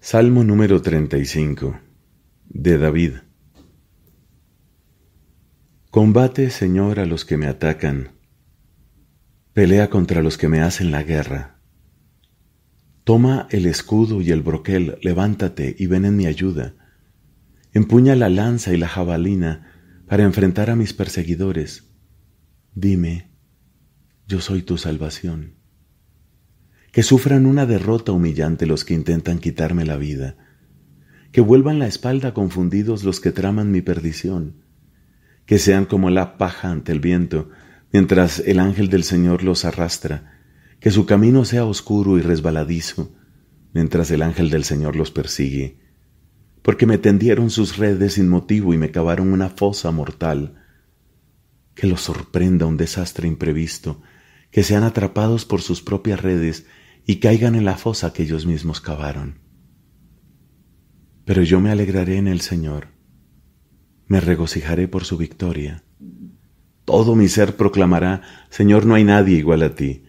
Salmo número 35 de David Combate, Señor, a los que me atacan. Pelea contra los que me hacen la guerra. Toma el escudo y el broquel, levántate y ven en mi ayuda. Empuña la lanza y la jabalina para enfrentar a mis perseguidores. Dime, yo soy tu salvación que sufran una derrota humillante los que intentan quitarme la vida, que vuelvan la espalda confundidos los que traman mi perdición, que sean como la paja ante el viento, mientras el ángel del Señor los arrastra, que su camino sea oscuro y resbaladizo, mientras el ángel del Señor los persigue, porque me tendieron sus redes sin motivo y me cavaron una fosa mortal, que los sorprenda un desastre imprevisto, que sean atrapados por sus propias redes y caigan en la fosa que ellos mismos cavaron. Pero yo me alegraré en el Señor, me regocijaré por su victoria. Todo mi ser proclamará, Señor, no hay nadie igual a ti.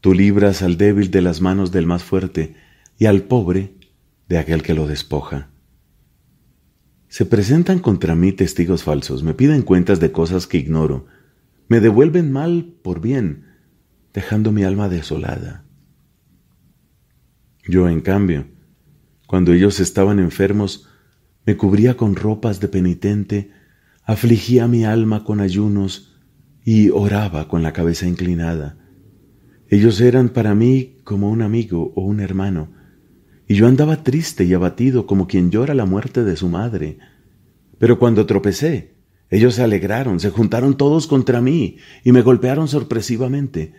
Tú libras al débil de las manos del más fuerte y al pobre de aquel que lo despoja. Se presentan contra mí testigos falsos, me piden cuentas de cosas que ignoro, me devuelven mal por bien, dejando mi alma desolada. Yo, en cambio, cuando ellos estaban enfermos, me cubría con ropas de penitente, afligía mi alma con ayunos y oraba con la cabeza inclinada. Ellos eran para mí como un amigo o un hermano, y yo andaba triste y abatido como quien llora la muerte de su madre. Pero cuando tropecé, ellos se alegraron, se juntaron todos contra mí y me golpearon sorpresivamente.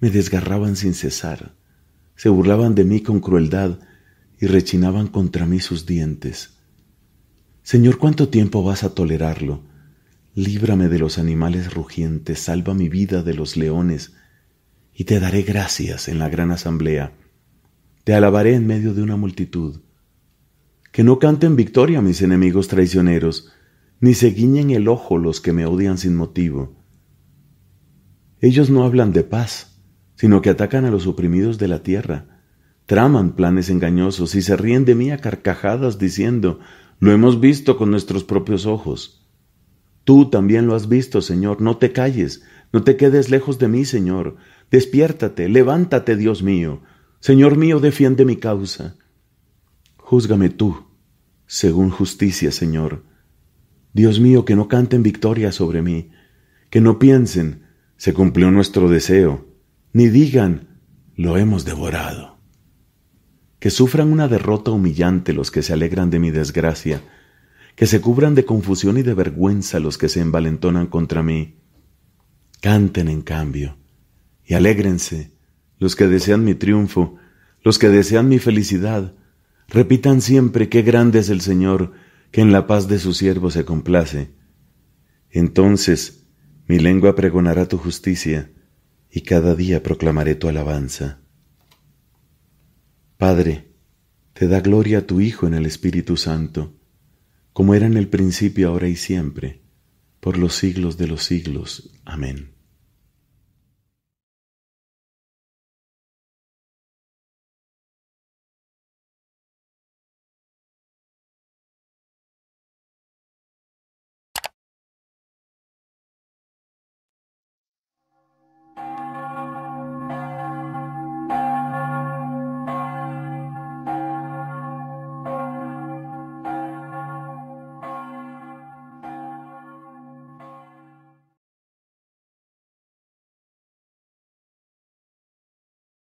Me desgarraban sin cesar se burlaban de mí con crueldad y rechinaban contra mí sus dientes. Señor, ¿cuánto tiempo vas a tolerarlo? Líbrame de los animales rugientes, salva mi vida de los leones, y te daré gracias en la gran asamblea. Te alabaré en medio de una multitud. Que no canten victoria mis enemigos traicioneros, ni se guiñen el ojo los que me odian sin motivo. Ellos no hablan de paz, sino que atacan a los oprimidos de la tierra, traman planes engañosos y se ríen de mí a carcajadas diciendo, lo hemos visto con nuestros propios ojos. Tú también lo has visto, Señor, no te calles, no te quedes lejos de mí, Señor, despiértate, levántate, Dios mío, Señor mío, defiende mi causa. Júzgame tú, según justicia, Señor. Dios mío, que no canten victoria sobre mí, que no piensen, se cumplió nuestro deseo, ni digan, lo hemos devorado. Que sufran una derrota humillante los que se alegran de mi desgracia, que se cubran de confusión y de vergüenza los que se envalentonan contra mí. Canten en cambio, y alégrense los que desean mi triunfo, los que desean mi felicidad, repitan siempre qué grande es el Señor, que en la paz de su siervo se complace. Entonces mi lengua pregonará tu justicia, y cada día proclamaré tu alabanza. Padre, te da gloria a tu Hijo en el Espíritu Santo, como era en el principio, ahora y siempre, por los siglos de los siglos. Amén.